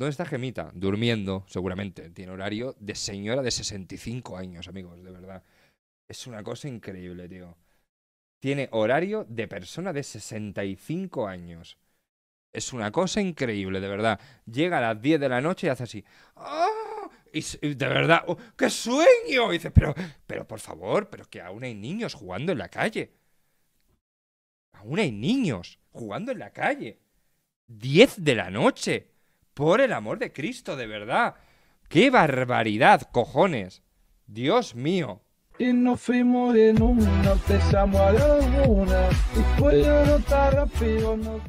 ¿Dónde está Gemita? Durmiendo, seguramente. Tiene horario de señora de 65 años, amigos, de verdad. Es una cosa increíble, tío. Tiene horario de persona de 65 años. Es una cosa increíble, de verdad. Llega a las 10 de la noche y hace así. ¡Oh! Y, de verdad, ¡oh, ¡qué sueño! Y pero, pero por favor, pero que aún hay niños jugando en la calle. Aún hay niños jugando en la calle. 10 de la noche. Por el amor de Cristo, de verdad. ¡Qué barbaridad, cojones! Dios mío. Y nos fuimos en una, empezamos a la una, y puedo notar rápido